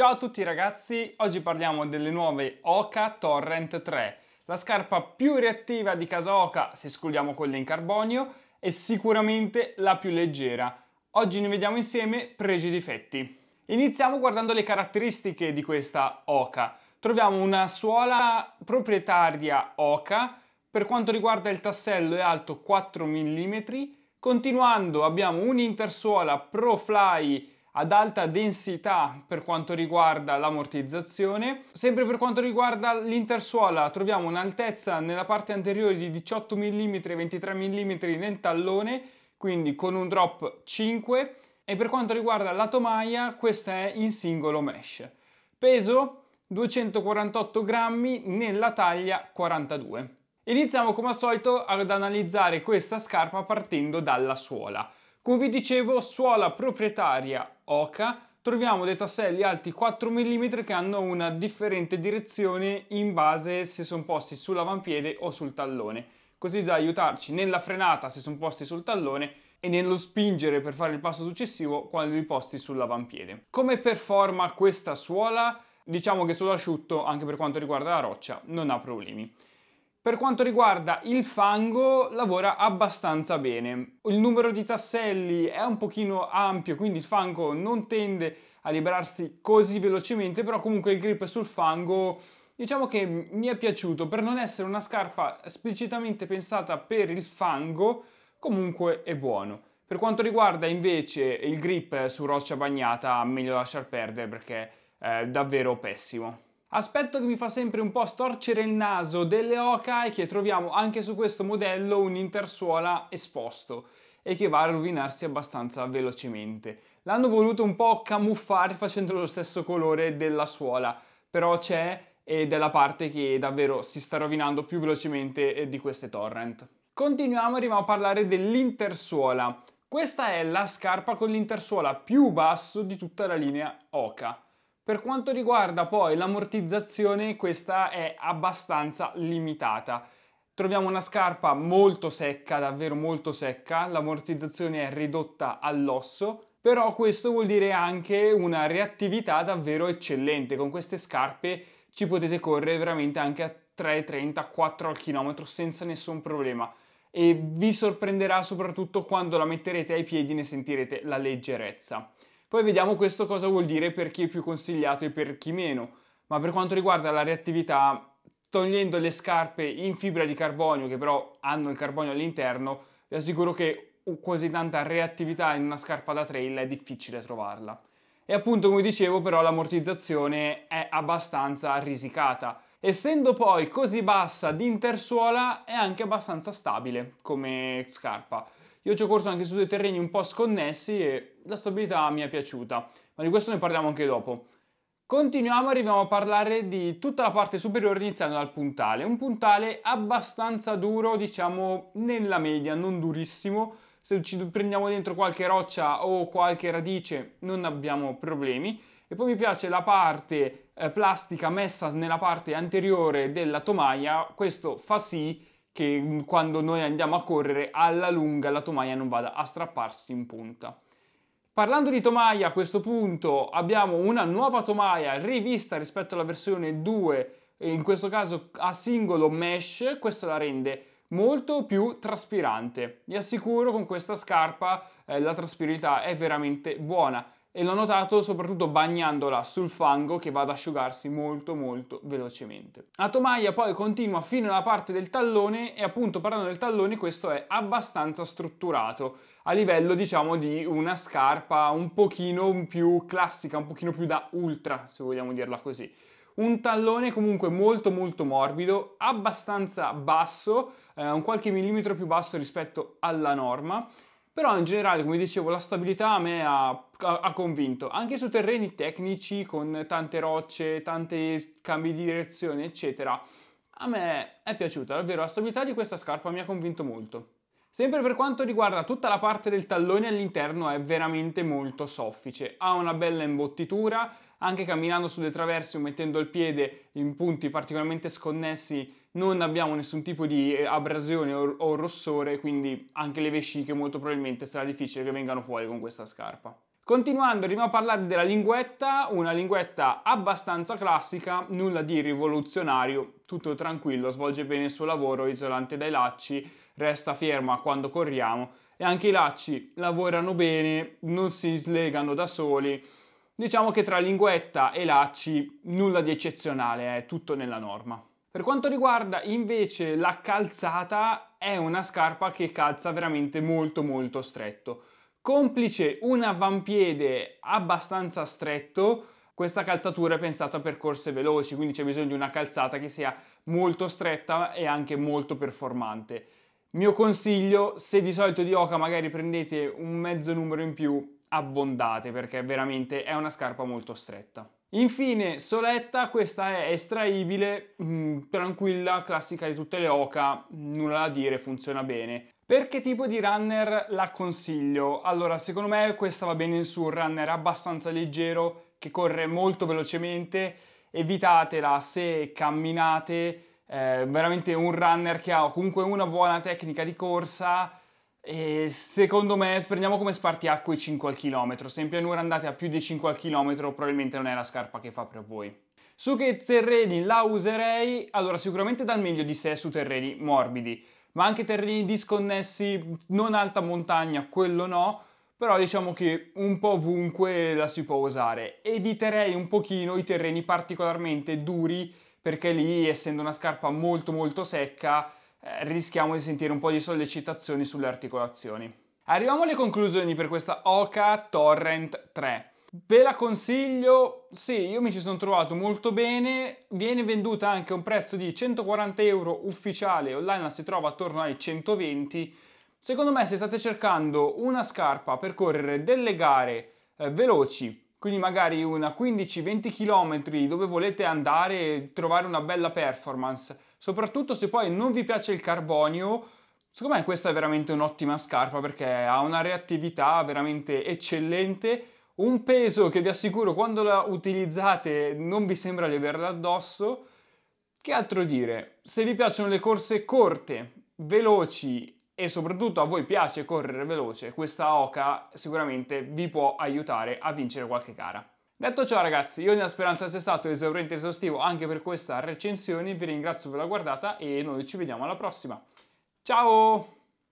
Ciao a tutti ragazzi, oggi parliamo delle nuove Oka Torrent 3, la scarpa più reattiva di casa Oka se escludiamo quelle in carbonio e sicuramente la più leggera. Oggi ne vediamo insieme pregi e difetti. Iniziamo guardando le caratteristiche di questa Oka. Troviamo una suola proprietaria Oka, per quanto riguarda il tassello è alto 4 mm, continuando abbiamo un'intersuola Pro Fly ad alta densità per quanto riguarda l'ammortizzazione. Sempre per quanto riguarda l'intersuola troviamo un'altezza nella parte anteriore di 18 mm 23 mm nel tallone, quindi con un drop 5 e per quanto riguarda la tomaia questa è in singolo mesh. Peso 248 grammi nella taglia 42. Iniziamo come al solito ad analizzare questa scarpa partendo dalla suola. Come vi dicevo, suola proprietaria Oca, troviamo dei tasselli alti 4 mm che hanno una differente direzione in base se sono posti sull'avampiede o sul tallone, così da aiutarci nella frenata se sono posti sul tallone e nello spingere per fare il passo successivo quando li posti sull'avampiede. Come performa questa suola? Diciamo che sull'asciutto, anche per quanto riguarda la roccia, non ha problemi. Per quanto riguarda il fango lavora abbastanza bene, il numero di tasselli è un pochino ampio quindi il fango non tende a liberarsi così velocemente però comunque il grip sul fango diciamo che mi è piaciuto per non essere una scarpa esplicitamente pensata per il fango comunque è buono. Per quanto riguarda invece il grip su roccia bagnata meglio lasciar perdere perché è davvero pessimo. Aspetto che mi fa sempre un po' storcere il naso delle Oca è che troviamo anche su questo modello un intersuola esposto e che va a rovinarsi abbastanza velocemente. L'hanno voluto un po' camuffare facendo lo stesso colore della suola, però c'è ed è la parte che davvero si sta rovinando più velocemente eh, di queste torrent. Continuiamo, e arriviamo a parlare dell'intersuola. Questa è la scarpa con l'intersuola più basso di tutta la linea Oka. Per quanto riguarda poi l'ammortizzazione, questa è abbastanza limitata. Troviamo una scarpa molto secca, davvero molto secca, l'ammortizzazione è ridotta all'osso, però questo vuol dire anche una reattività davvero eccellente. Con queste scarpe ci potete correre veramente anche a 3,30-4 chilometro senza nessun problema e vi sorprenderà soprattutto quando la metterete ai piedi ne sentirete la leggerezza. Poi vediamo questo cosa vuol dire per chi è più consigliato e per chi meno, ma per quanto riguarda la reattività, togliendo le scarpe in fibra di carbonio, che però hanno il carbonio all'interno, vi assicuro che quasi tanta reattività in una scarpa da trail è difficile trovarla. E appunto, come dicevo, però l'ammortizzazione è abbastanza risicata. Essendo poi così bassa di intersuola, è anche abbastanza stabile come scarpa. Io ci ho corso anche su dei terreni un po' sconnessi e la stabilità mi è piaciuta, ma di questo ne parliamo anche dopo. Continuiamo, arriviamo a parlare di tutta la parte superiore iniziando dal puntale. Un puntale abbastanza duro, diciamo nella media, non durissimo. Se ci prendiamo dentro qualche roccia o qualche radice non abbiamo problemi. E poi mi piace la parte eh, plastica messa nella parte anteriore della tomaia, questo fa sì che che mm, quando noi andiamo a correre alla lunga la tomaia non vada a strapparsi in punta. Parlando di tomaia, a questo punto abbiamo una nuova tomaia rivista rispetto alla versione 2, in questo caso a singolo mesh, questa la rende molto più traspirante. Vi assicuro con questa scarpa eh, la traspirità è veramente buona e l'ho notato soprattutto bagnandola sul fango che va ad asciugarsi molto molto velocemente. La tomaia poi continua fino alla parte del tallone e appunto parlando del tallone questo è abbastanza strutturato a livello diciamo di una scarpa un pochino più classica, un pochino più da ultra se vogliamo dirla così un tallone comunque molto molto morbido, abbastanza basso, eh, un qualche millimetro più basso rispetto alla norma, però in generale come dicevo la stabilità a me ha ha convinto anche su terreni tecnici con tante rocce, tanti cambi di direzione, eccetera. A me è piaciuta, davvero la stabilità di questa scarpa mi ha convinto molto. Sempre per quanto riguarda tutta la parte del tallone all'interno è veramente molto soffice, ha una bella imbottitura, anche camminando sulle traverse o mettendo il piede in punti particolarmente sconnessi non abbiamo nessun tipo di eh, abrasione o rossore, quindi anche le vesciche molto probabilmente sarà difficile che vengano fuori con questa scarpa. Continuando andiamo a parlare della linguetta, una linguetta abbastanza classica, nulla di rivoluzionario, tutto tranquillo, svolge bene il suo lavoro, isolante dai lacci, resta ferma quando corriamo e anche i lacci lavorano bene, non si slegano da soli. Diciamo che tra linguetta e lacci nulla di eccezionale, è tutto nella norma. Per quanto riguarda invece la calzata, è una scarpa che calza veramente molto molto stretto. Complice un avampiede abbastanza stretto, questa calzatura è pensata per corse veloci, quindi c'è bisogno di una calzata che sia molto stretta e anche molto performante. Mio consiglio, se di solito di Oca magari prendete un mezzo numero in più, abbondate perché veramente è una scarpa molto stretta. Infine, soletta, questa è estraibile, mh, mm, tranquilla, classica di tutte le oca, nulla da dire, funziona bene. Per che tipo di runner la consiglio? Allora, secondo me questa va bene su un runner abbastanza leggero, che corre molto velocemente, evitatela se camminate, eh, veramente un runner che ha comunque una buona tecnica di corsa, e secondo me, prendiamo come spartiacque i 5 al chilometro. Se in pianura andate a più di 5 al chilometro, probabilmente non è la scarpa che fa per voi. Su che terreni la userei? Allora, sicuramente dal meglio di sé su terreni morbidi, ma anche terreni disconnessi, non alta montagna, quello no, però diciamo che un po' ovunque la si può usare. Eviterei un pochino i terreni particolarmente duri, perché lì, essendo una scarpa molto molto secca, eh, rischiamo di sentire un po' di sollecitazioni sulle articolazioni. Arriviamo alle conclusioni per questa Oka Torrent 3. Ve la consiglio, sì, io mi ci sono trovato molto bene, viene venduta anche a un prezzo di 140 euro ufficiale, online la si trova attorno ai 120. Secondo me se state cercando una scarpa per correre delle gare eh, veloci, quindi magari una 15-20 km dove volete andare e trovare una bella performance, soprattutto se poi non vi piace il carbonio, secondo me questa è veramente un'ottima scarpa perché ha una reattività veramente eccellente, un peso che vi assicuro quando la utilizzate non vi sembra di averla addosso. Che altro dire? Se vi piacciono le corse corte, veloci e soprattutto a voi piace correre veloce, questa Oca sicuramente vi può aiutare a vincere qualche gara. Detto ciò ragazzi, io nella speranza sia stato esauriente e esaustivo anche per questa recensione, vi ringrazio per la guardata e noi ci vediamo alla prossima. Ciao!